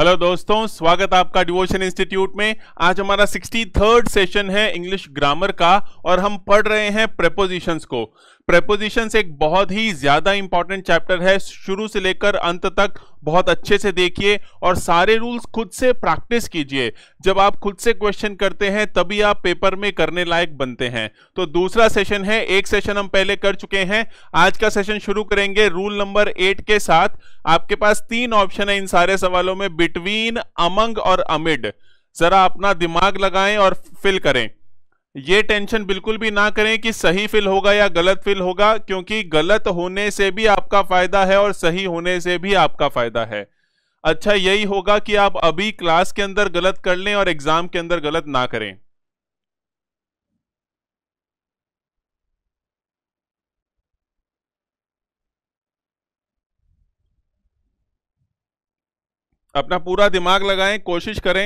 Hello दोस्तों स्वागत आपका डिवोशन इंस्टीट्यूट में आज हमारा सिक्सटी थर्ड सेशन है इंग्लिश ग्रामर का और हम पढ़ रहे हैं प्रेपोजिशंस को प्रपोजिशंस एक बहुत ही ज़्यादा इंपॉर्टेंट चैप्टर है शुरू से लेकर अंत तक बहुत अच्छे से देखिए और सारे रूल्स खुद से प्रैक्टिस कीजिए जब आप खुद से क्वेश्चन करते हैं तभी आप पेपर में करने लायक बनते हैं तो दूसरा सेशन है एक सेशन हम पहले कर चुके हैं आज का सेशन शुरू करेंगे रूल नंबर एट के साथ आपके पास तीन ऑप्शन है इन सारे सवालों में बिटवीन अमंग और अमिड जरा अपना दिमाग लगाएं और फिल करें ये टेंशन बिल्कुल भी ना करें कि सही फिल होगा या गलत फिल होगा क्योंकि गलत होने से भी आपका फायदा है और सही होने से भी आपका फायदा है अच्छा यही होगा कि आप अभी क्लास के अंदर गलत कर लें और एग्जाम के अंदर गलत ना करें अपना पूरा दिमाग लगाएं कोशिश करें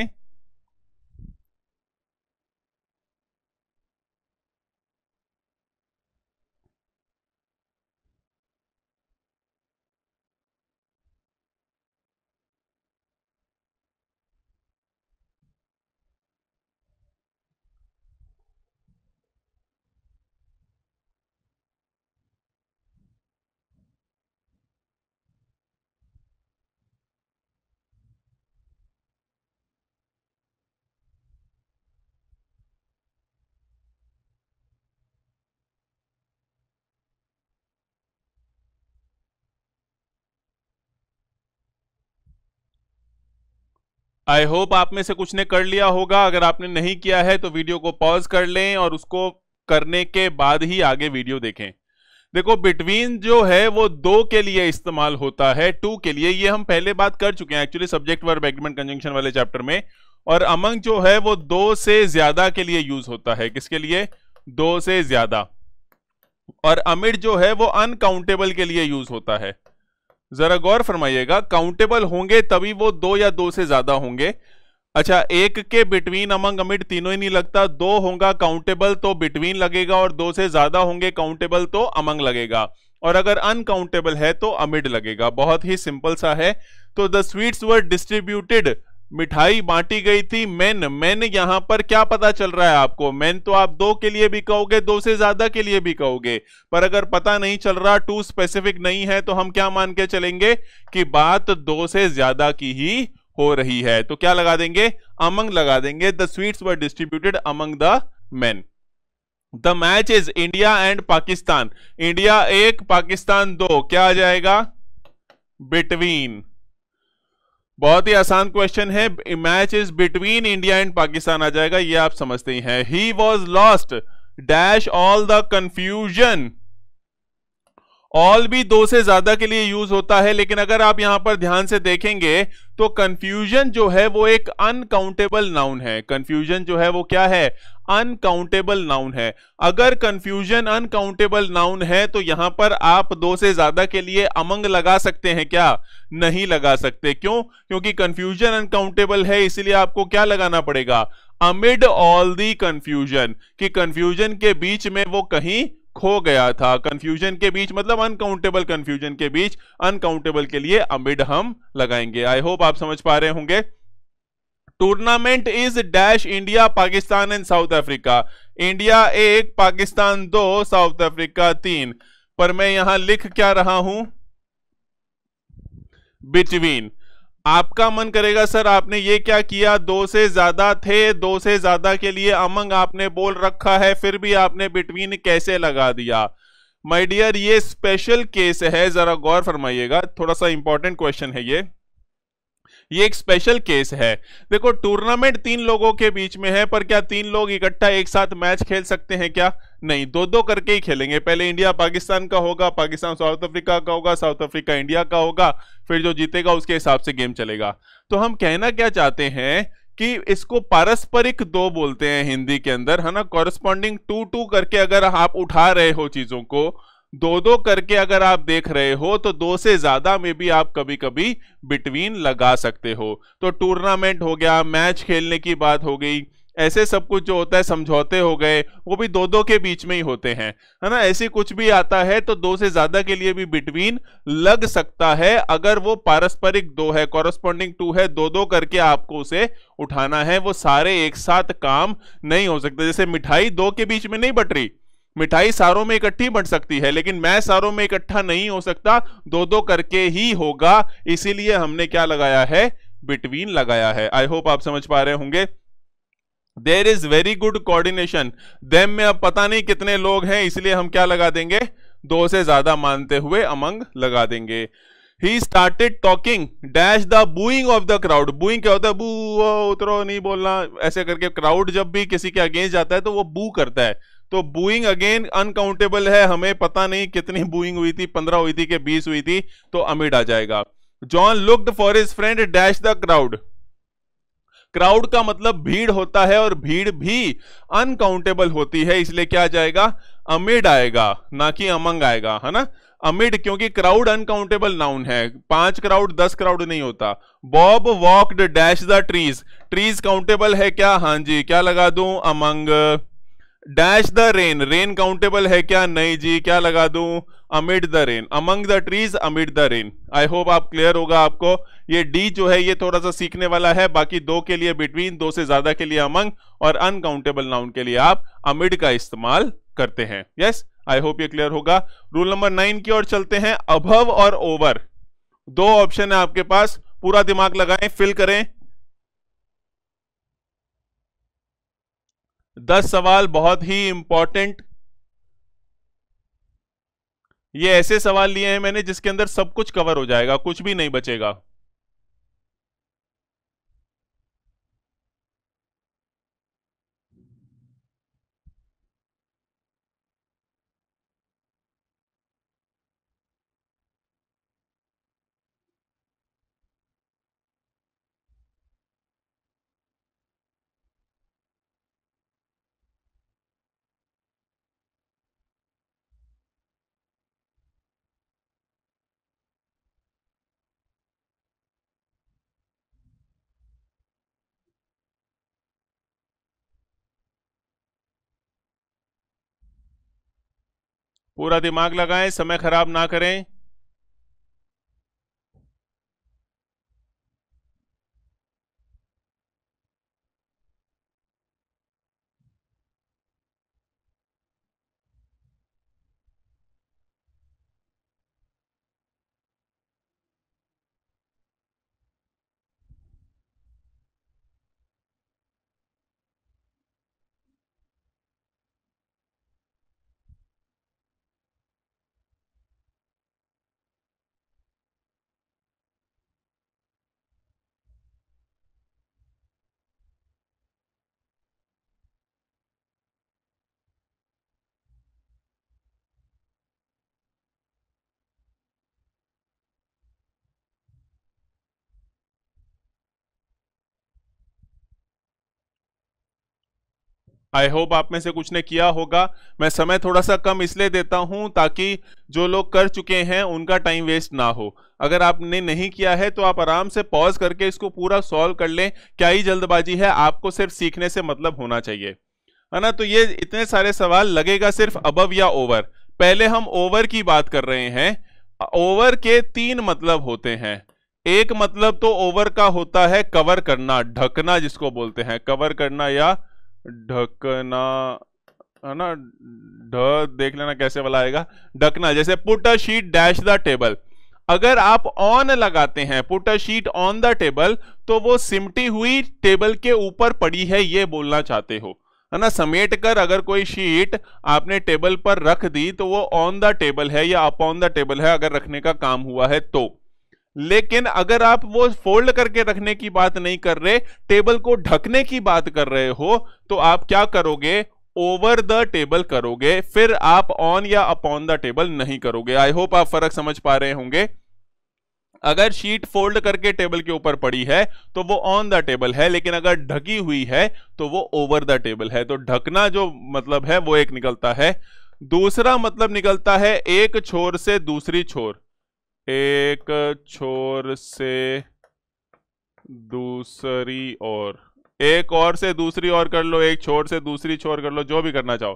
आई होप आप में से कुछ ने कर लिया होगा अगर आपने नहीं किया है तो वीडियो को पॉज कर लें और उसको करने के बाद ही आगे वीडियो देखें देखो बिटवीन जो है वो दो के लिए इस्तेमाल होता है टू के लिए ये हम पहले बात कर चुके हैं actually subject verb agreement conjunction वाले चैप्टर में और अमंग जो है वो दो से ज्यादा के लिए यूज होता है किसके लिए दो से ज्यादा और अमिट जो है वो अनकाउंटेबल के लिए यूज होता है जरा गौर फरमाइएगा काउंटेबल होंगे तभी वो दो या दो से ज्यादा होंगे अच्छा एक के बिटवीन अमंग अमिट तीनों ही नहीं लगता दो होगा काउंटेबल तो बिटवीन लगेगा और दो से ज्यादा होंगे काउंटेबल तो अमंग लगेगा और अगर अनकाउंटेबल है तो अमिड लगेगा बहुत ही सिंपल सा है तो द स्वीट्स वर डिस्ट्रीब्यूटेड मिठाई बांटी गई थी मैन मैन यहां पर क्या पता चल रहा है आपको मैन तो आप दो के लिए भी कहोगे दो से ज्यादा के लिए भी कहोगे पर अगर पता नहीं चल रहा टू स्पेसिफिक नहीं है तो हम क्या मान के चलेंगे कि बात दो से ज्यादा की ही हो रही है तो क्या लगा देंगे अमंग लगा देंगे the sweets were distributed among the man the match is India and Pakistan India एक पाकिस्तान दो क्या आ जाएगा बिटवीन बहुत ही आसान क्वेश्चन है match is between India and Pakistan आ जाएगा ये आप समझते ही हैं he was lost dash all the confusion all भी दो से ज्यादा के लिए यूज होता है लेकिन अगर आप यहां पर ध्यान से देखेंगे तो कंफ्यूजन जो है वो एक अनकाउंटेबल नाउन है कंफ्यूजन जो है वो क्या है अनकाउंटेबल नाउन है अगर कंफ्यूजन अनकाउंटेबल नाउन है तो यहां पर आप दो से ज्यादा के लिए अमंग लगा सकते हैं क्या नहीं लगा सकते क्यों क्योंकि कंफ्यूजन अनकाउंटेबल है इसीलिए आपको क्या लगाना पड़ेगा अमिड ऑल दी कंफ्यूजन कि कंफ्यूजन के बीच में वो कहीं खो गया था कंफ्यूजन के बीच मतलब अनकाउंटेबल कंफ्यूजन के बीच अनकाउंटेबल के लिए अमिड हम लगाएंगे आई होप आप समझ पा रहे होंगे tournament is dash India Pakistan and South Africa India एक पाकिस्तान दो साउथ अफ्रीका तीन पर मैं यहां लिख क्या रहा हूं बिटवीन आपका मन करेगा सर आपने ये क्या किया दो से ज्यादा थे दो से ज्यादा के लिए अमंग आपने बोल रखा है फिर भी आपने बिटवीन कैसे लगा दिया माय डियर ये स्पेशल केस है जरा गौर फरमाइएगा थोड़ा सा इंपॉर्टेंट क्वेश्चन है ये ये एक स्पेशल केस है देखो टूर्नामेंट तीन लोगों के बीच में है पर क्या तीन लोग इकट्ठा एक साथ मैच खेल सकते हैं क्या नहीं दो दो करके ही खेलेंगे पहले इंडिया पाकिस्तान का होगा पाकिस्तान साउथ अफ्रीका का होगा साउथ अफ्रीका इंडिया का होगा फिर जो जीतेगा उसके हिसाब से गेम चलेगा तो हम कहना क्या चाहते हैं कि इसको पारस्परिक दो बोलते हैं हिंदी के अंदर है ना कॉरस्पॉन्डिंग टू टू करके अगर आप उठा रहे हो चीजों को दो दो करके अगर आप देख रहे हो तो दो से ज्यादा में भी आप कभी कभी बिटवीन लगा सकते हो तो टूर्नामेंट हो गया मैच खेलने की बात हो गई ऐसे सब कुछ जो होता है समझौते हो गए वो भी दो दो के बीच में ही होते हैं है ना ऐसी कुछ भी आता है तो दो से ज्यादा के लिए भी बिटवीन लग सकता है अगर वो पारस्परिक दो है कॉरस्पॉन्डिंग टू है दो दो करके आपको उसे उठाना है वो सारे एक साथ काम नहीं हो सकते जैसे मिठाई दो के बीच में नहीं बट रही मिठाई सारों में इकट्ठी बन सकती है लेकिन मैं सारों में इकट्ठा नहीं हो सकता दो दो करके ही होगा इसीलिए हमने क्या लगाया है बिटवीन लगाया है आई होप आप समझ पा रहे होंगे there is very good coordination them में अब पता नहीं कितने लोग हैं इसलिए हम क्या लगा देंगे दो से ज्यादा मानते हुए अमंग लगा देंगे he started talking dash the booing of the crowd booing क्या होता है बू उतरो नहीं बोलना ऐसे करके क्राउड जब भी किसी के अगेंस्ट जाता है तो वो बू करता है तो बुइंग अगेन अनकाउंटेबल है हमें पता नहीं कितनी बुइंग हुई थी पंद्रह हुई थी कि बीस हुई थी तो अमिड आ जाएगा John looked for his friend dash the crowd crowd का मतलब भीड़ होता है और भीड़ भी अनकाउंटेबल होती है इसलिए क्या जाएगा अमिड आएगा ना कि अमंग आएगा है ना अमिड क्योंकि क्राउड अनकाउंटेबल नाउन है पांच क्राउड दस क्राउड नहीं होता Bob walked dash the trees trees countable है क्या हां जी क्या लगा दू among dash the rain rain countable है क्या नहीं जी क्या लगा दू amid the rain among the trees amid the rain I hope आप क्लियर होगा आपको ये डी जो है ये थोड़ा सा सीखने वाला है बाकी दो के लिए बिटवीन दो से ज्यादा के लिए अमंग और अनकाउंटेबल नाउन के लिए आप अमिट का इस्तेमाल करते हैं यस आई होप ये क्लियर होगा रूल नंबर नाइन की ओर चलते हैं अभव और ओवर दो ऑप्शन है आपके पास पूरा दिमाग लगाएं फिल करें दस सवाल बहुत ही इंपॉर्टेंट ये ऐसे सवाल लिए हैं मैंने जिसके अंदर सब कुछ कवर हो जाएगा कुछ भी नहीं बचेगा पूरा दिमाग लगाएं समय खराब ना करें आई होप आप में से कुछ ने किया होगा मैं समय थोड़ा सा कम इसलिए देता हूं ताकि जो लोग कर चुके हैं उनका टाइम वेस्ट ना हो अगर आपने नहीं किया है तो आप आराम से पॉज करके इसको पूरा सॉल्व कर लें क्या ही जल्दबाजी है आपको सिर्फ सीखने से मतलब होना चाहिए है ना तो ये इतने सारे सवाल लगेगा सिर्फ अबव या ओवर पहले हम ओवर की बात कर रहे हैं ओवर के तीन मतलब होते हैं एक मतलब तो ओवर का होता है कवर करना ढकना जिसको बोलते हैं कवर करना या ढकना है ना ढ देख लेना कैसे वाला आएगा ढकना जैसे put a sheet dash the table अगर आप ऑन लगाते हैं put a sheet on the table तो वो सिमटी हुई टेबल के ऊपर पड़ी है ये बोलना चाहते हो है ना समेट कर अगर कोई शीट आपने टेबल पर रख दी तो वो ऑन द टेबल है या अप ऑन द टेबल है अगर रखने का काम हुआ है तो लेकिन अगर आप वो फोल्ड करके रखने की बात नहीं कर रहे टेबल को ढकने की बात कर रहे हो तो आप क्या करोगे ओवर द टेबल करोगे फिर आप ऑन या अपॉन द टेबल नहीं करोगे आई होप आप फर्क समझ पा रहे होंगे अगर शीट फोल्ड करके टेबल के ऊपर पड़ी है तो वो ऑन द टेबल है लेकिन अगर ढकी हुई है तो वो ओवर द टेबल है तो ढकना जो मतलब है वो एक निकलता है दूसरा मतलब निकलता है एक छोर से दूसरी छोर एक छोर से दूसरी ओर एक और से दूसरी ओर कर लो एक छोर से दूसरी छोर कर लो जो भी करना चाहो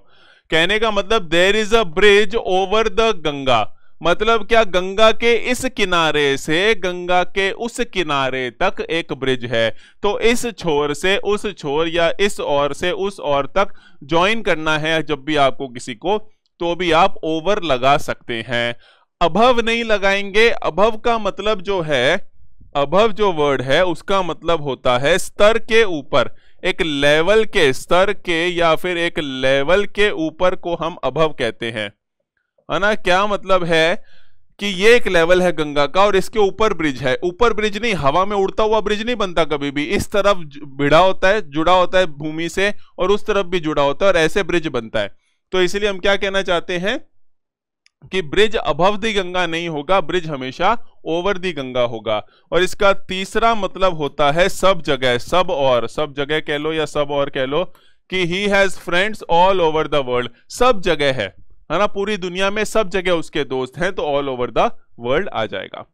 कहने का मतलब there is a bridge over the Ganga मतलब क्या गंगा के इस किनारे से गंगा के उस किनारे तक एक ब्रिज है तो इस छोर से उस छोर या इस ओर से उस ओर तक ज्वाइन करना है जब भी आपको किसी को तो भी आप ओवर लगा सकते हैं अभव नहीं लगाएंगे अभव का मतलब जो है अभव जो वर्ड है उसका मतलब होता है स्तर के ऊपर एक लेवल के स्तर के या फिर एक लेवल के ऊपर को हम अभव कहते हैं है ना क्या मतलब है कि ये एक लेवल है गंगा का और इसके ऊपर ब्रिज है ऊपर ब्रिज नहीं हवा में उड़ता हुआ ब्रिज नहीं बनता कभी भी इस तरफ भिड़ा होता है जुड़ा होता है भूमि से और उस तरफ भी जुड़ा होता है और ऐसे ब्रिज बनता है तो इसलिए हम क्या कहना चाहते हैं कि ब्रिज अभव दी गंगा नहीं होगा ब्रिज हमेशा ओवर दी गंगा होगा और इसका तीसरा मतलब होता है सब जगह सब और सब जगह कह लो या सब और कह लो कि he has friends all over the world सब जगह है है ना पूरी दुनिया में सब जगह उसके दोस्त हैं तो ऑल ओवर द वर्ल्ड आ जाएगा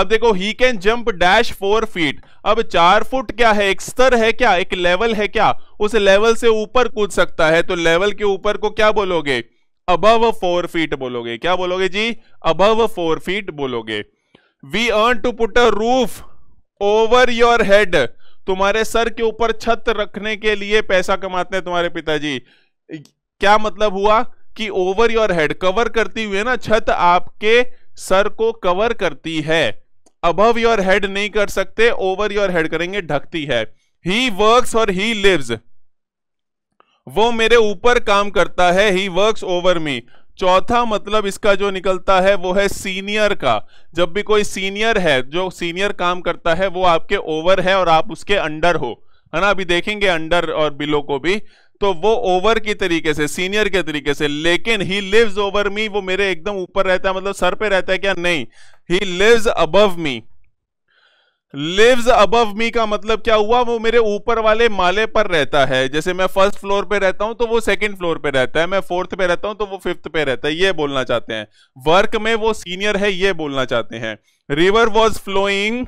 अब देखो he can jump dash four feet अब चार फुट क्या है एक स्तर है क्या एक लेवल है क्या उस लेवल से ऊपर कूद सकता है तो लेवल के ऊपर को क्या बोलोगे अबव फोर फीट बोलोगे क्या बोलोगे जी अबव फोर फीट बोलोगे we earn to put a roof over your head तुम्हारे सर के ऊपर छत रखने के लिए पैसा कमाते हैं तुम्हारे पिताजी क्या मतलब हुआ कि ओवर योर हेड कवर करती हुई है ना छत आपके सर को कवर करती है अबव योर हेड नहीं कर सकते ओवर योर हेड करेंगे ढकती है ही वर्क और ही लिव्स वो मेरे ऊपर काम करता है ही वर्क ओवर मी चौथा मतलब इसका जो निकलता है वो है सीनियर का जब भी कोई सीनियर है जो सीनियर काम करता है वो आपके ओवर है और आप उसके अंडर हो है ना अभी देखेंगे अंडर और बिलो को भी तो वो ओवर की तरीके से सीनियर के तरीके से लेकिन ही लिव्स ओवर मी वो मेरे एकदम ऊपर रहता है मतलब सर पे रहता है क्या नहीं he lives above me lives above me का मतलब क्या हुआ वो मेरे ऊपर वाले माले पर रहता है जैसे मैं फर्स्ट फ्लोर पे रहता हूं तो वो सेकंड फ्लोर पे रहता है मैं फोर्थ पे रहता हूं तो वो फिफ्थ पे रहता है ये बोलना चाहते हैं वर्क में वो सीनियर है ये बोलना चाहते हैं river was flowing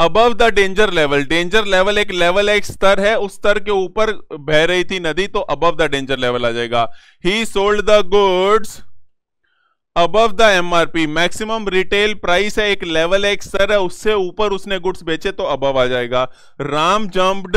above the danger level danger level एक लेवल है एक स्तर है उस स्तर के ऊपर बह रही थी नदी तो अबव द डेंजर लेवल आ जाएगा he sold the goods above the MRP maximum retail price है एक लेवल है एक सर है उससे ऊपर उसने गुड्स बेचे तो अबव आ जाएगा Ram jumped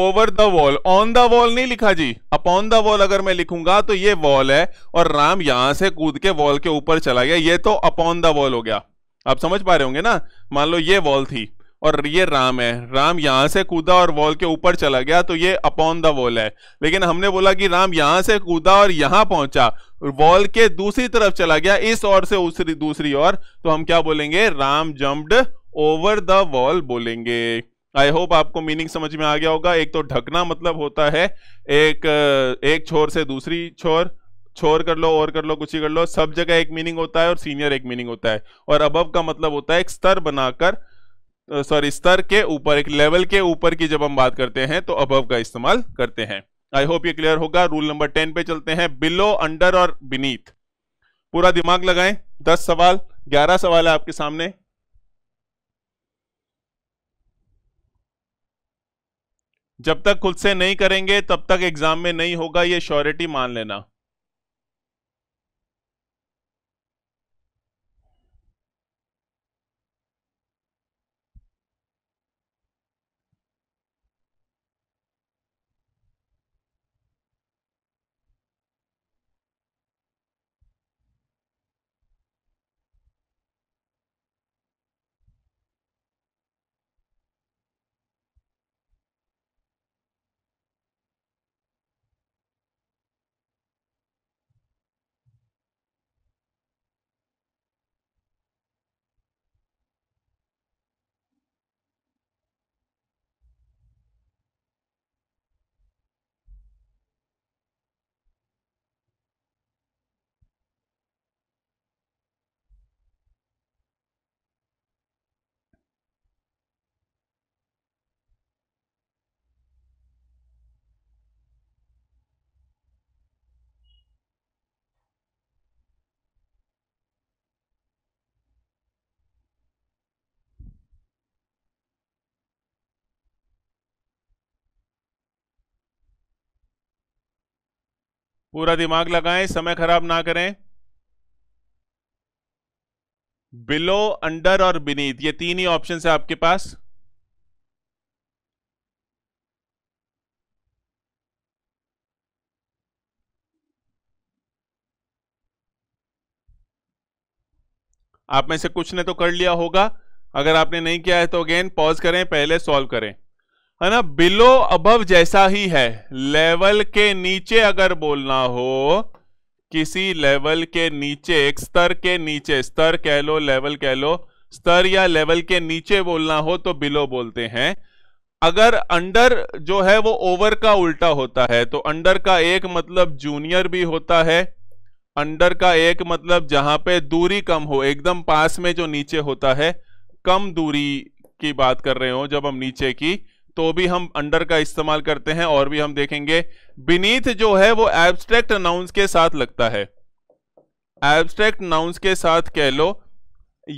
over the wall on the wall नहीं लिखा जी अपॉन द वॉल अगर मैं लिखूंगा तो ये वॉल है और राम यहां से कूद के वॉल के ऊपर चला गया ये तो अपॉन द वॉल हो गया आप समझ पा रहे होंगे ना मान लो ये वॉल थी और ये राम है राम यहां से कूदा और वॉल के ऊपर चला गया तो ये अपॉन द वॉल है लेकिन हमने बोला कि राम यहां से कूदा और यहां पहुंचा वॉल के दूसरी तरफ चला गया इस ओर से दूसरी दूसरी ओर तो हम क्या बोलेंगे Ram jumped over the wall बोलेंगे आई होप आपको मीनिंग समझ में आ गया होगा एक तो ढकना मतलब होता है एक एक छोर से दूसरी छोर छोर कर लो और कर लो कुछ ही कर लो सब जगह एक मीनिंग होता है और सीनियर एक मीनिंग होता है और अबव का मतलब होता है एक स्तर बनाकर सॉरी स्तर के ऊपर एक लेवल के ऊपर की जब हम बात करते हैं तो अबव का इस्तेमाल करते हैं आई होप ये क्लियर होगा रूल नंबर टेन पे चलते हैं बिलो अंडर और बिनीथ पूरा दिमाग लगाएं दस सवाल ग्यारह सवाल है आपके सामने जब तक खुद से नहीं करेंगे तब तक एग्जाम में नहीं होगा ये श्योरिटी मान लेना पूरा दिमाग लगाएं समय खराब ना करें बिलो अंडर और बिनीत ये तीन ही ऑप्शन है आपके पास आप में से कुछ ने तो कर लिया होगा अगर आपने नहीं किया है तो अगेन पॉज करें पहले सॉल्व करें है ना बिलो अबव जैसा ही है लेवल के नीचे अगर बोलना हो किसी लेवल के नीचे एक स्तर के नीचे स्तर कह लो लेवल कह लो स्तर या लेवल के नीचे बोलना हो तो बिलो बोलते हैं अगर अंडर जो है वो ओवर का उल्टा होता है तो अंडर का एक मतलब जूनियर भी होता है अंडर का एक मतलब जहां पे दूरी कम हो एकदम पास में जो नीचे होता है कम दूरी की बात कर रहे हो जब हम नीचे की तो भी हम अंडर का इस्तेमाल करते हैं और भी हम देखेंगे बीनीथ जो है वो एब्स्ट्रैक्ट नाउंस के साथ लगता है एब्स्ट्रैक्ट नाउंस के साथ कह लो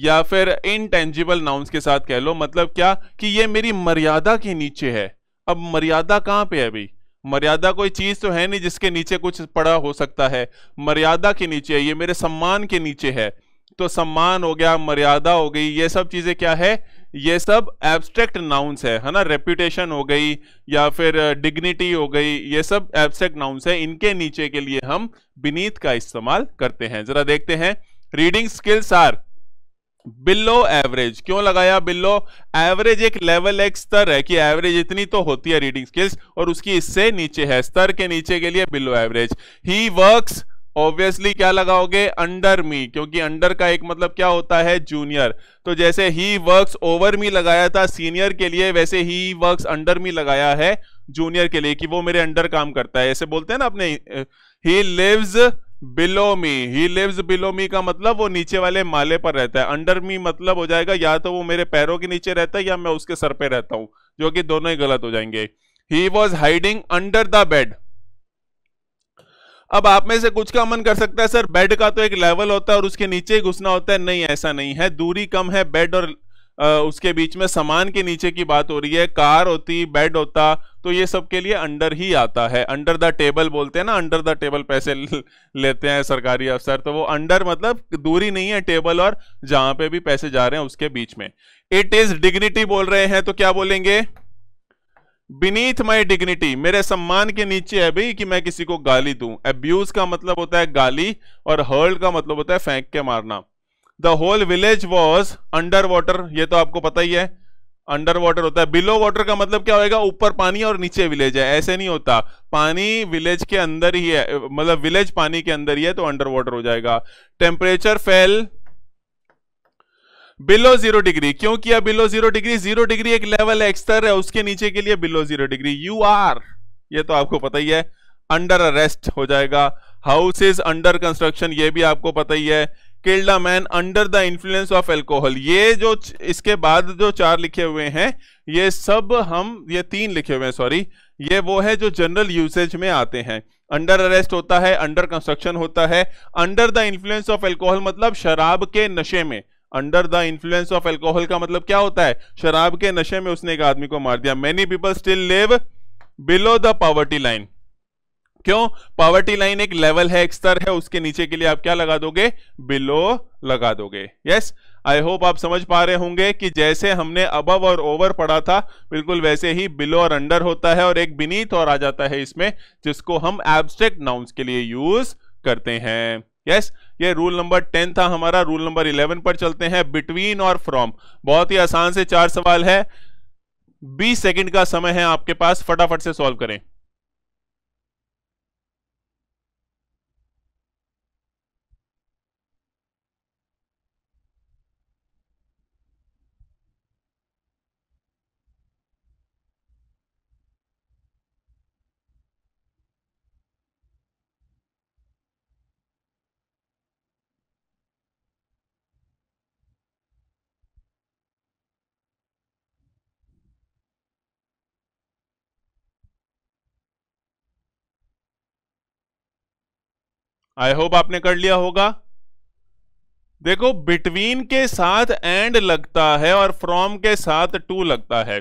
या फिर इनटेंजिबल नाउंस के साथ कह लो मतलब क्या कि ये मेरी मर्यादा के नीचे है अब मर्यादा कहाँ पे है भाई मर्यादा कोई चीज तो है नहीं जिसके नीचे कुछ पड़ा हो सकता है मर्यादा के नीचे ये मेरे सम्मान के नीचे है तो सम्मान हो गया मर्यादा हो गई ये सब चीजें क्या है ये सब एब्स्ट्रैक्ट नाउंस है है ना रेप्यूटेशन हो गई या फिर डिग्निटी हो गई ये सब एब्स्ट्रैक्ट नाउंस है इनके नीचे के लिए हम बीनीत का इस्तेमाल करते हैं जरा देखते हैं reading skills are below average क्यों लगाया बिलो एवरेज एक लेवल एक स्तर है कि एवरेज इतनी तो होती है रीडिंग स्किल्स और उसकी इससे नीचे है स्तर के नीचे के लिए below average he works obviously क्या लगाओगे अंडर मी क्योंकि अंडर का एक मतलब क्या होता है जूनियर तो जैसे ही वर्क्स ओवर मी लगाया था सीनियर के लिए वैसे ही वर्क्स अंडर मी लगाया है जूनियर के लिए कि वो मेरे अंडर काम करता है ऐसे बोलते हैं ना अपने he lives below me he lives below me का मतलब वो नीचे वाले माले पर रहता है अंडर मी मतलब हो जाएगा या तो वो मेरे पैरों के नीचे रहता है या मैं उसके सर पे रहता हूं जो कि दोनों ही गलत हो जाएंगे he was hiding under the bed अब आप में से कुछ का मन कर सकता है सर बेड का तो एक लेवल होता है और उसके नीचे घुसना होता है नहीं ऐसा नहीं है दूरी कम है बेड और आ, उसके बीच में सामान के नीचे की बात हो रही है कार होती बेड होता तो ये सब के लिए अंडर ही आता है अंडर द टेबल बोलते हैं ना अंडर द टेबल पैसे लेते हैं सरकारी अफसर तो वो अंडर मतलब दूरी नहीं है टेबल और जहां पे भी पैसे जा रहे हैं उसके बीच में इट इज डिग्निटी बोल रहे हैं तो क्या बोलेंगे बीनीथ माई डिग्निटी मेरे सम्मान के नीचे है भाई कि मैं किसी को गाली दूं एब्यूज का मतलब होता है गाली और हर्ल का मतलब होता है फेंक के मारना the whole village was under water ये तो आपको पता ही है अंडर वाटर होता है बिलो वाटर का मतलब क्या होगा ऊपर पानी और नीचे विलेज है ऐसे नहीं होता पानी विलेज के अंदर ही है मतलब विलेज पानी के अंदर ही है तो अंडर वाटर हो जाएगा temperature fell below zero degree क्यों किया below zero degree zero degree एक लेवल है एक्सतर है उसके नीचे के लिए below zero degree you are ये तो आपको पता ही है अंडर अरेस्ट हो जाएगा हाउस इज अंडर कंस्ट्रक्शन ये भी आपको पता ही है killed a man under the influence of alcohol ये जो इसके बाद जो चार लिखे हुए हैं ये सब हम ये तीन लिखे हुए हैं सॉरी ये वो है जो जनरल यूसेज में आते हैं अंडर अरेस्ट होता है अंडर कंस्ट्रक्शन होता है under the influence of alcohol मतलब शराब के नशे में under the influence of alcohol का मतलब क्या होता है शराब के नशे में उसने एक आदमी को मार दिया many people still live below the poverty line क्यों पॉवर्टी लाइन एक लेवल है एक स्तर है उसके नीचे के लिए आप क्या लगा दोगे बिलो लगा दोगे यस आई होप आप समझ पा रहे होंगे कि जैसे हमने अबव और ओवर पढ़ा था बिल्कुल वैसे ही बिलो और अंडर होता है और एक बिनीत और आ जाता है इसमें जिसको हम एब्स्ट्रेक्ट नाउन के लिए यूज करते हैं यस ये रूल नंबर टेन था हमारा रूल नंबर इलेवन पर चलते हैं बिटवीन और फ्रॉम बहुत ही आसान से चार सवाल है बीस सेकेंड का समय है आपके पास फटाफट से सॉल्व करें आई होप आपने कर लिया होगा देखो बिटवीन के साथ एंड लगता है और फ्रॉम के साथ टू लगता है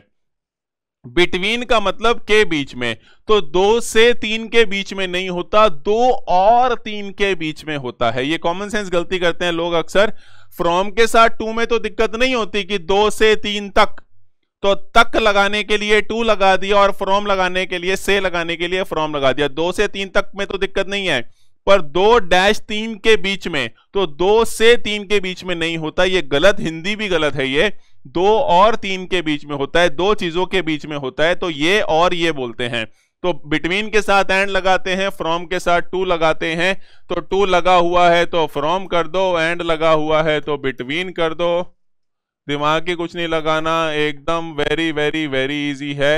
बिटवीन का मतलब के बीच में तो दो से तीन के बीच में नहीं होता दो और तीन के बीच में होता है ये कॉमन सेंस गलती करते हैं लोग अक्सर फ्रॉम के साथ टू में तो दिक्कत नहीं होती कि दो से तीन तक तो तक लगाने के लिए टू लगा दिया और फ्रॉम लगाने के लिए से लगाने के लिए फ्रॉम लगा दिया दो से तीन तक में तो दिक्कत नहीं है पर दो डैश तीन के बीच में तो दो से तीन के बीच में नहीं होता ये गलत हिंदी भी गलत है ये दो और तीन के बीच में होता है दो चीजों के बीच में होता है तो ये और ये बोलते हैं तो बिटवीन के साथ एंड लगाते हैं फ्रॉम के साथ टू लगाते हैं तो टू लगा हुआ है तो फ्रॉम कर दो एंड लगा हुआ है तो बिटवीन कर दो दिमाग के कुछ नहीं लगाना एकदम वेरी वेरी वेरी इजी है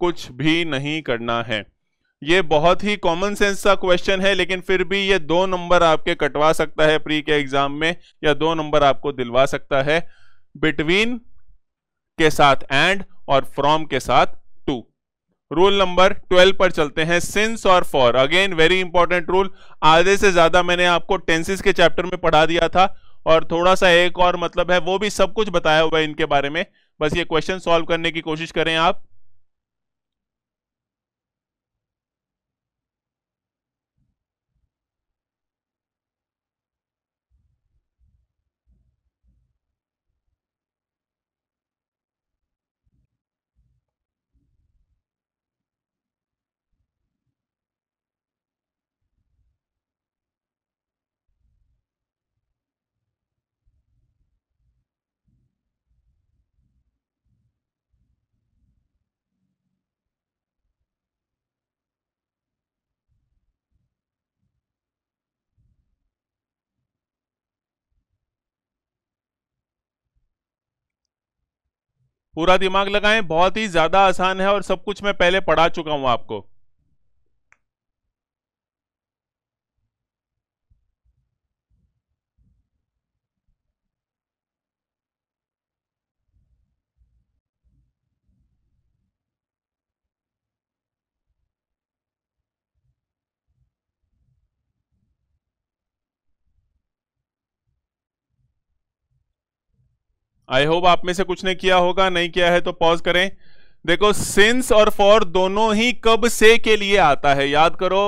कुछ भी नहीं करना है ये बहुत ही कॉमन सेंस का क्वेश्चन है लेकिन फिर भी ये दो नंबर आपके कटवा सकता है प्री के एग्जाम में या दो नंबर आपको दिलवा सकता है बिटवीन के साथ एंड और फ्रॉम के साथ टू रूल नंबर ट्वेल्व पर चलते हैं सिंस और for again very important rule आधे से ज्यादा मैंने आपको टेंसिस के चैप्टर में पढ़ा दिया था और थोड़ा सा एक और मतलब है वो भी सब कुछ बताया हुआ है इनके बारे में बस ये क्वेश्चन सॉल्व करने की कोशिश करें आप पूरा दिमाग लगाएं बहुत ही ज्यादा आसान है और सब कुछ मैं पहले पढ़ा चुका हूं आपको आई होप आप में से कुछ ने किया होगा नहीं किया है तो पॉज करें देखो सिंस और फॉर दोनों ही कब से के लिए आता है याद करो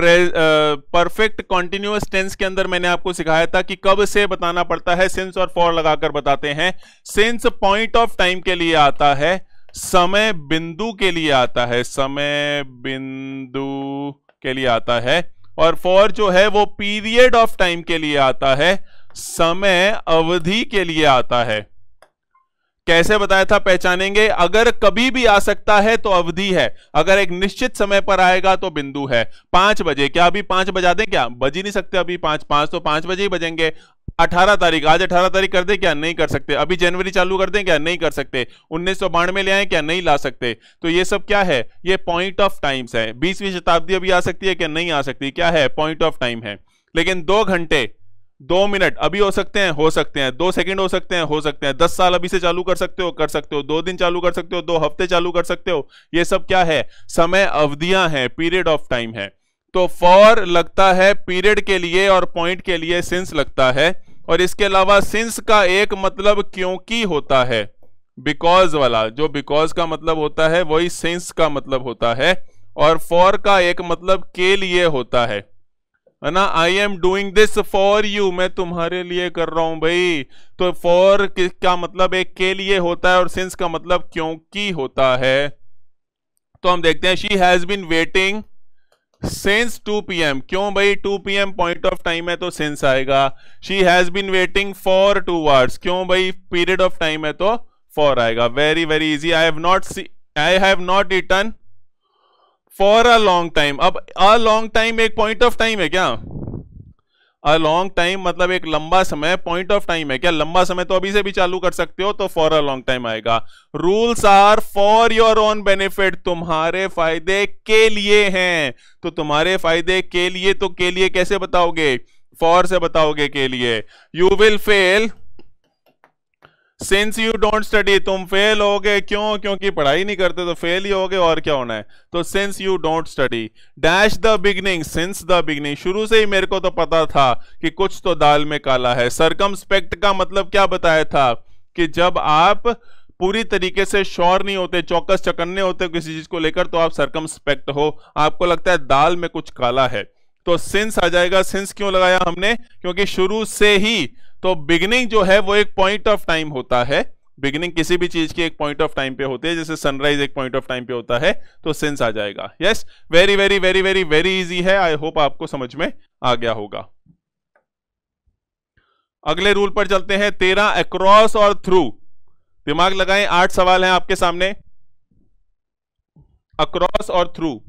परफेक्ट कॉन्टिन्यूस टेंस के अंदर मैंने आपको सिखाया था कि कब से बताना पड़ता है सिंस और फॉर लगाकर बताते हैं सिंस पॉइंट ऑफ टाइम के लिए आता है समय बिंदु के लिए आता है समय बिंदु के लिए आता है और फॉर जो है वो पीरियड ऑफ टाइम के लिए आता है समय अवधि के लिए आता है कैसे बताया था पहचानेंगे अगर कभी भी आ सकता है तो अवधि है अगर एक निश्चित समय पर आएगा तो बिंदु है पांच बजे क्या अभी पांच बजा दें क्या बज ही नहीं सकते अभी पांच पांच तो पांच बजे ही बजेंगे अठारह तारीख आज अठारह तारीख कर दे क्या नहीं कर सकते अभी जनवरी चालू कर दें क्या नहीं कर सकते उन्नीस सौ बानवे ले आए क्या नहीं ला सकते तो ये सब क्या है ये पॉइंट ऑफ टाइम्स है बीसवीं शताब्दी अभी आ सकती है क्या नहीं आ सकती क्या है पॉइंट ऑफ टाइम है लेकिन दो घंटे दो मिनट अभी हो सकते हैं हो सकते हैं दो सेकंड हो सकते हैं हो सकते हैं दस साल अभी से चालू कर सकते हो कर सकते हो दो दिन चालू कर सकते हो दो हफ्ते चालू कर सकते हो ये सब क्या है समय अवधियां हैं पीरियड ऑफ टाइम है तो फॉर लगता है पीरियड के लिए और पॉइंट के लिए सिंस लगता है और इसके अलावा सिंस का एक मतलब क्योंकि होता है बिकॉज वाला जो बिकॉज का मतलब होता है वही सिंस का मतलब होता है और फॉर का एक मतलब के लिए होता है है ना I am doing this for you मैं तुम्हारे लिए कर रहा हूं भाई तो फॉर क्या मतलब एक के लिए होता है और सिंस का मतलब क्योंकि होता है तो हम देखते हैं she has been waiting since 2 PM क्यों भाई 2 पीएम पॉइंट ऑफ टाइम है तो सिंस आएगा she has been waiting for two hours क्यों भाई पीरियड ऑफ टाइम है तो फॉर आएगा very very easy I have not I have not return for a long time अब अ लॉन्ग टाइम एक पॉइंट ऑफ टाइम है क्या अ long time मतलब एक लंबा समय पॉइंट ऑफ टाइम है क्या लंबा समय तो अभी से भी चालू कर सकते हो तो फॉर अ लॉन्ग टाइम आएगा rules are for your own benefit तुम्हारे फायदे के लिए हैं तो तुम्हारे फायदे के लिए तो के लिए कैसे बताओगे फॉर से बताओगे के लिए you will fail since you don't study तुम फेल हो गए क्यों क्योंकि पढ़ाई नहीं करते तो फेल ही हो गए और क्या होना है तो since you don't study dash the beginning since the beginning शुरू से ही मेरे को तो पता था कि कुछ तो दाल में काला है सरकम का मतलब क्या बताया था कि जब आप पूरी तरीके से श्योर नहीं होते चौकस चकन्ने होते किसी चीज को लेकर तो आप सरकम हो आपको लगता है दाल में कुछ काला है तो सिंस आ जाएगा सिंस क्यों लगाया हमने क्योंकि शुरू से ही तो बिगिनिंग जो है वो एक पॉइंट ऑफ टाइम होता है बिगनिंग किसी भी चीज की एक पॉइंट ऑफ टाइम पे होती है जैसे सनराइज एक पॉइंट ऑफ टाइम पे होता है तो सेंस आ जाएगा yes very very very very very easy है आई होप आपको समझ में आ गया होगा अगले रूल पर चलते हैं तेरह अक्रॉस और थ्रू दिमाग लगाएं आठ सवाल हैं आपके सामने अक्रॉस और थ्रू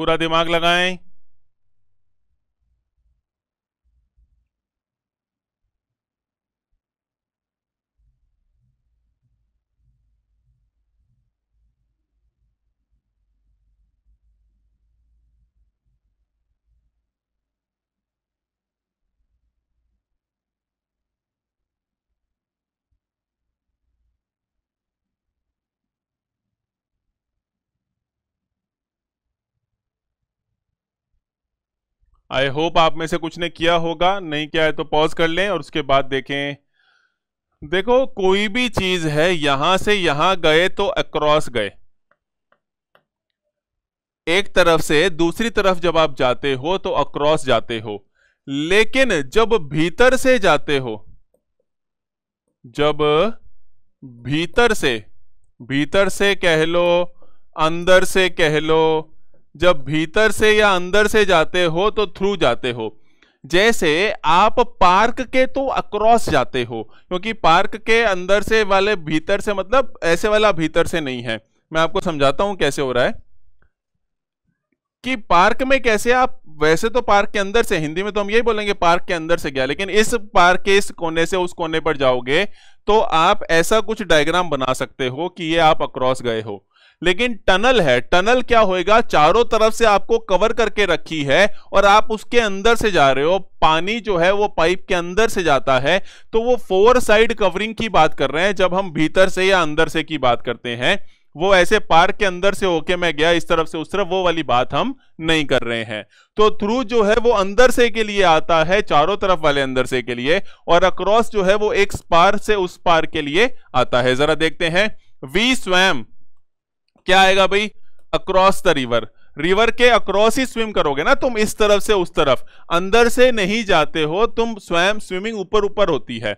पूरा दिमाग लगाएं आई होप आप में से कुछ ने किया होगा नहीं किया है तो पॉज कर लें और उसके बाद देखें देखो कोई भी चीज है यहां से यहां गए तो अक्रॉस गए एक तरफ से दूसरी तरफ जब आप जाते हो तो अक्रॉस जाते हो लेकिन जब भीतर से जाते हो जब भीतर से भीतर से कह लो अंदर से कह लो जब भीतर से या अंदर से जाते हो तो थ्रू जाते हो जैसे आप पार्क के तो अक्रॉस जाते हो क्योंकि पार्क के अंदर से वाले भीतर से मतलब ऐसे वाला भीतर से नहीं है मैं आपको समझाता हूं कैसे हो रहा है कि पार्क में कैसे आप वैसे तो पार्क के अंदर से हिंदी में तो हम यही बोलेंगे पार्क के अंदर से गया लेकिन इस पार्क के इस कोने से उस कोने पर जाओगे तो आप ऐसा कुछ डायग्राम बना सकते हो कि ये आप अक्रॉस गए हो लेकिन टनल है टनल क्या होएगा चारों तरफ से आपको कवर करके रखी है और आप उसके अंदर से जा रहे हो पानी जो है वो पाइप के अंदर से जाता है तो वो फोर साइड कवरिंग की बात कर रहे हैं जब हम भीतर से या अंदर से की बात करते हैं वो ऐसे पार्क के अंदर से होके मैं गया इस तरफ से उस तरफ वो वाली बात हम नहीं कर रहे हैं तो थ्रू जो है वो अंदर से के लिए आता है चारों तरफ वाले अंदर से के लिए और अक्रॉस जो है वो एक पार से उस पार के लिए आता है जरा देखते हैं वी स्वयं क्या आएगा भाई अक्रॉस द रिवर रिवर के अक्रॉस ही स्विम करोगे ना तुम इस तरफ से उस तरफ अंदर से नहीं जाते हो तुम स्वयं स्विमिंग ऊपर ऊपर होती है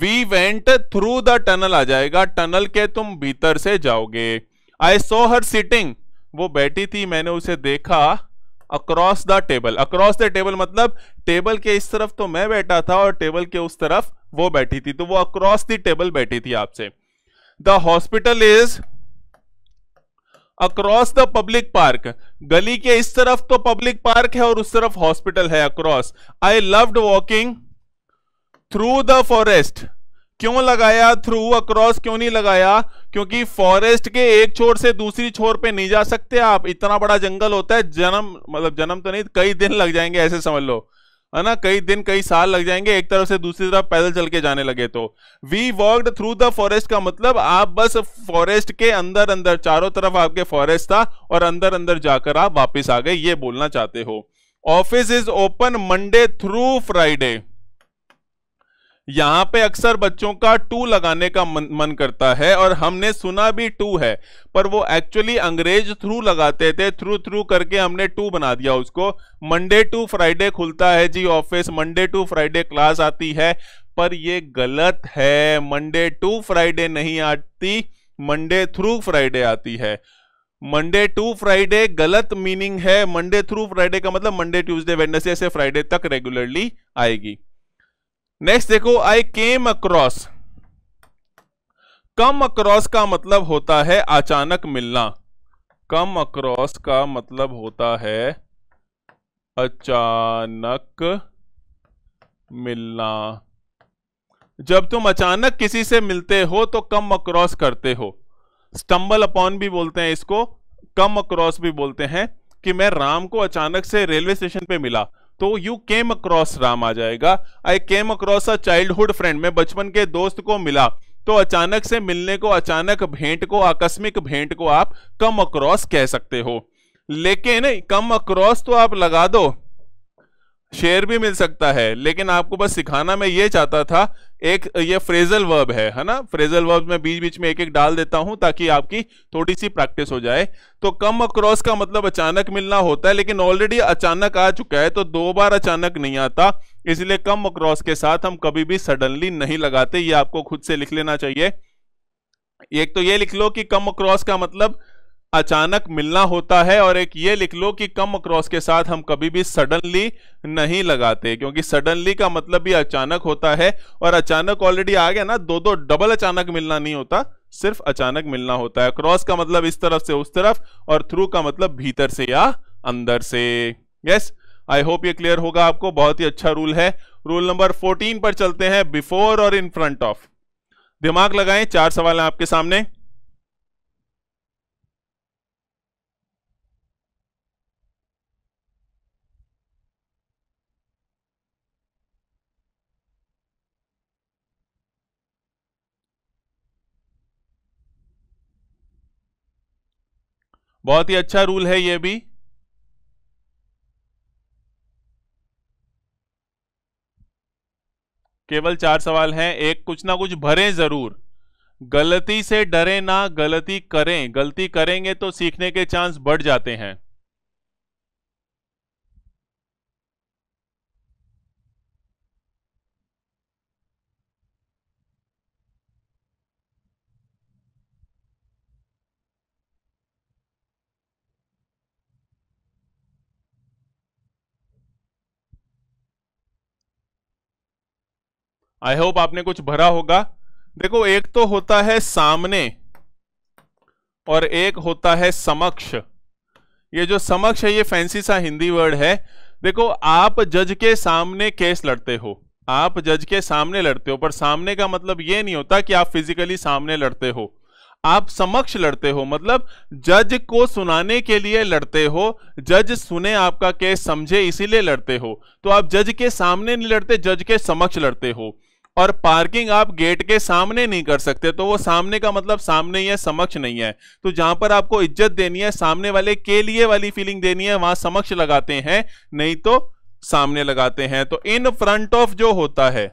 we went through the tunnel आ जाएगा टनल के तुम भीतर से जाओगे आई सो हर सिटिंग वो बैठी थी मैंने उसे देखा across the table across the table मतलब टेबल के इस तरफ तो मैं बैठा था और टेबल के उस तरफ वो बैठी थी तो वो अक्रॉस द टेबल बैठी थी आपसे the hospital is across the public park गली के इस तरफ तो पब्लिक पार्क है और उस तरफ हॉस्पिटल है across I loved walking through the forest क्यों लगाया थ्रू अक्रॉस क्यों नहीं लगाया क्योंकि फॉरेस्ट के एक छोर से दूसरी छोर पे नहीं जा सकते आप इतना बड़ा जंगल होता है जन्म मतलब जन्म तो नहीं कई दिन लग जाएंगे ऐसे समझ लो है ना कई दिन कई साल लग जाएंगे एक तरफ से दूसरी तरफ पैदल चल के जाने लगे तो we walked through the forest का मतलब आप बस फॉरेस्ट के अंदर अंदर चारों तरफ आपके फॉरेस्ट था और अंदर अंदर जाकर आप वापस आ गए ये बोलना चाहते हो office is open Monday through Friday यहां पे अक्सर बच्चों का टू लगाने का मन, मन करता है और हमने सुना भी टू है पर वो एक्चुअली अंग्रेज थ्रू लगाते थे थ्रू थ्रू करके हमने टू बना दिया उसको मंडे टू फ्राइडे खुलता है जी office Monday to Friday class आती है पर ये गलत है मंडे टू फ्राइडे नहीं आती मंडे थ्रू फ्राइडे आती है मंडे टू फ्राइडे गलत मीनिंग है मंडे थ्रू फ्राइडे का मतलब मंडे ट्यूसडे वेडनेसडे से फ्राइडे तक रेगुलरली आएगी नेक्स्ट देखो I came across come across का मतलब होता है अचानक मिलना कम अक्रॉस का मतलब होता है अचानक मिलना जब तुम अचानक किसी से मिलते हो तो कम अक्रॉस करते हो स्टम्बल अपॉन भी बोलते हैं इसको कम अक्रॉस भी बोलते हैं कि मैं राम को अचानक से रेलवे स्टेशन पे मिला तो यू केम अक्रॉस राम आ जाएगा I came across a childhood friend मैं बचपन के दोस्त को मिला तो अचानक से मिलने को अचानक भेंट को आकस्मिक भेंट को आप कम अक्रॉस कह सकते हो लेकिन कम अक्रॉस तो आप लगा दो शेयर भी मिल सकता है लेकिन आपको बस सिखाना मैं ये चाहता था एक ये फ्रेजल वर्ब है है ना फ्रेजल वर्ब में बीच बीच में एक एक डाल देता हूं ताकि आपकी थोड़ी सी प्रैक्टिस हो जाए तो कम अक्रॉस का मतलब अचानक मिलना होता है लेकिन ऑलरेडी अचानक आ चुका है तो दो बार अचानक नहीं आता इसलिए कम अक्रॉस के साथ हम कभी भी सडनली नहीं लगाते ये आपको खुद से लिख लेना चाहिए एक तो ये लिख लो कि कम अक्रॉस का मतलब अचानक मिलना होता है और एक ये लिख लो कि कम अक्रॉस के साथ हम कभी भी सडनली नहीं लगाते क्योंकि सडनली का मतलब भी अचानक होता है और अचानक ऑलरेडी आ गया ना दो दो डबल अचानक मिलना नहीं होता सिर्फ अचानक मिलना होता है क्रॉस का मतलब इस तरफ से उस तरफ और थ्रू का मतलब भीतर से या अंदर से यस आई होप ये क्लियर होगा आपको बहुत ही अच्छा रूल है रूल नंबर फोर्टीन पर चलते हैं बिफोर और इन फ्रंट ऑफ दिमाग लगाएं चार सवाल हैं आपके सामने बहुत ही अच्छा रूल है ये भी केवल चार सवाल हैं एक कुछ ना कुछ भरें जरूर गलती से डरे ना गलती करें गलती करेंगे तो सीखने के चांस बढ़ जाते हैं आई होप आपने कुछ भरा होगा देखो एक तो होता है सामने और एक होता है समक्ष ये जो समक्ष है ये फैंसी सा हिंदी वर्ड है देखो आप जज के सामने केस लड़ते हो आप जज के सामने लड़ते हो पर सामने का मतलब ये नहीं होता कि आप फिजिकली सामने लड़ते हो आप समक्ष लड़ते हो मतलब जज को सुनाने के लिए लड़ते हो जज सुने आपका केस समझे इसीलिए लड़ते हो तो आप जज के सामने नहीं लड़ते जज के समक्ष लड़ते हो और पार्किंग आप गेट के सामने नहीं कर सकते तो वो सामने का मतलब सामने ही है समक्ष नहीं है तो जहां पर आपको इज्जत देनी है सामने वाले के लिए वाली फीलिंग देनी है वहां समक्ष लगाते हैं नहीं तो सामने लगाते हैं तो इन फ्रंट ऑफ जो होता है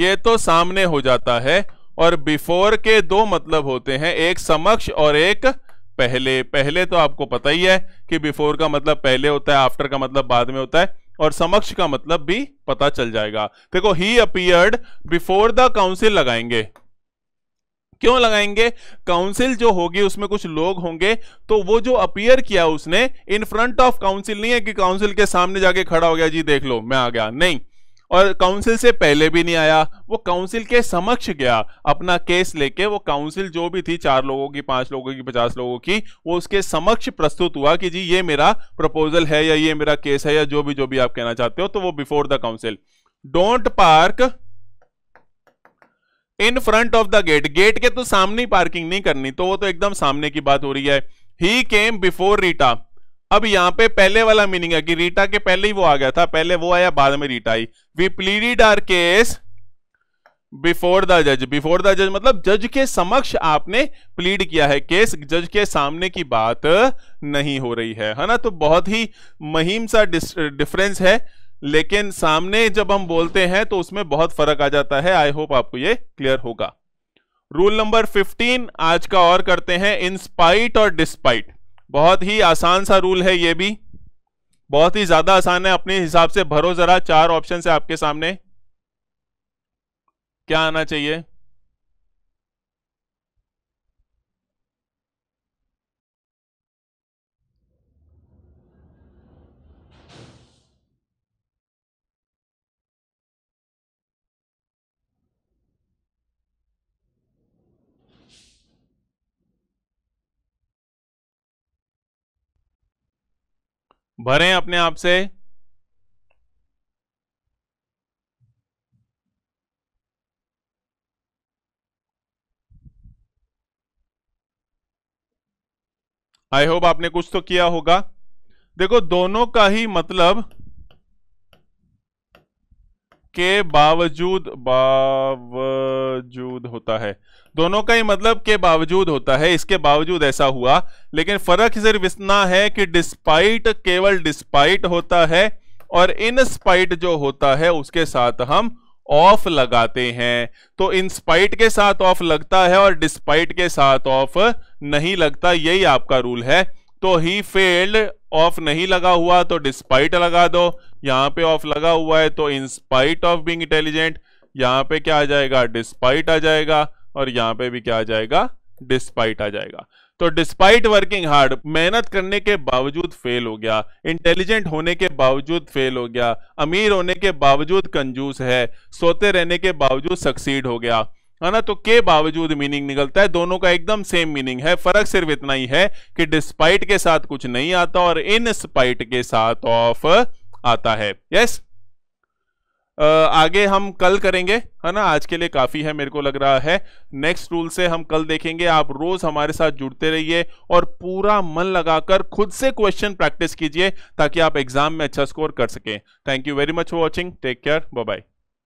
ये तो सामने हो जाता है और बिफोर के दो मतलब होते हैं एक समक्ष और एक पहले पहले तो आपको पता ही है कि बिफोर का मतलब पहले होता है आफ्टर का मतलब बाद में होता है और समक्ष का मतलब भी पता चल जाएगा देखो he appeared before the council लगाएंगे क्यों लगाएंगे काउंसिल जो होगी उसमें कुछ लोग होंगे तो वो जो अपियर किया उसने इन फ्रंट ऑफ काउंसिल नहीं है कि काउंसिल के सामने जाके खड़ा हो गया जी देख लो मैं आ गया नहीं और काउंसिल से पहले भी नहीं आया वो काउंसिल के समक्ष गया अपना केस लेके वो काउंसिल जो भी थी चार लोगों की पांच लोगों की पचास लोगों की वो उसके समक्ष प्रस्तुत हुआ कि जी ये मेरा प्रपोजल है या ये मेरा केस है या जो भी जो भी आप कहना चाहते हो तो वो before the council don't park in front of the gate gate के तो सामने पार्किंग नहीं करनी तो वो तो एकदम सामने की बात हो रही है ही केम बिफोर रीटा अब यहां पे पहले वाला मीनिंग है कि रीटा के पहले ही वो आ गया था पहले वो आया बाद में रीटा आई we प्लीडिड are case before the जज बिफोर द जज मतलब जज के समक्ष आपने प्लीड किया है केस जज के सामने की बात नहीं हो रही है है ना तो बहुत ही महीम सा डिफरेंस है लेकिन सामने जब हम बोलते हैं तो उसमें बहुत फर्क आ जाता है आई होप आपको ये क्लियर होगा रूल नंबर 15 आज का और करते हैं इंस्पाइट और डिस्पाइट बहुत ही आसान सा रूल है ये भी बहुत ही ज्यादा आसान है अपने हिसाब से भरो जरा चार ऑप्शन है आपके सामने क्या आना चाहिए भरें अपने आप से आई होप आपने कुछ तो किया होगा देखो दोनों का ही मतलब के बावजूद बावजूद होता है दोनों का ही मतलब के बावजूद होता है इसके बावजूद ऐसा हुआ लेकिन फर्क सिर्फ इतना है कि डिस्पाइट केवल डिस्पाइट होता है और इन स्पाइट जो होता है उसके साथ हम ऑफ लगाते हैं तो इंस्पाइट के साथ ऑफ लगता है और डिस्पाइट के साथ ऑफ नहीं लगता यही आपका रूल है तो ही फेल्ड ऑफ नहीं लगा हुआ तो डिस्पाइट लगा दो यहां पे ऑफ लगा हुआ है तो इंस्पाइट ऑफ बीइंग इंटेलिजेंट यहां पे क्या आ जाएगा डिस्पाइट आ जाएगा और यहां पे भी क्या आ जाएगा डिस्पाइट आ जाएगा तो डिस्पाइट वर्किंग हार्ड मेहनत करने के बावजूद फेल हो गया इंटेलिजेंट होने के बावजूद फेल हो गया अमीर होने के बावजूद कंजूस है सोते रहने के बावजूद सक्सीड हो गया है ना तो के बावजूद मीनिंग निकलता है दोनों का एकदम सेम मीनिंग है फर्क सिर्फ इतना ही है कि डिस्पाइट के साथ कुछ नहीं आता और इन स्पाइट के साथ ऑफ आता है यस yes? आगे हम कल करेंगे है ना आज के लिए काफ़ी है मेरे को लग रहा है नेक्स्ट रूल से हम कल देखेंगे आप रोज़ हमारे साथ जुड़ते रहिए और पूरा मन लगाकर खुद से क्वेश्चन प्रैक्टिस कीजिए ताकि आप एग्जाम में अच्छा स्कोर कर सकें thank you very much for watching take care bye bye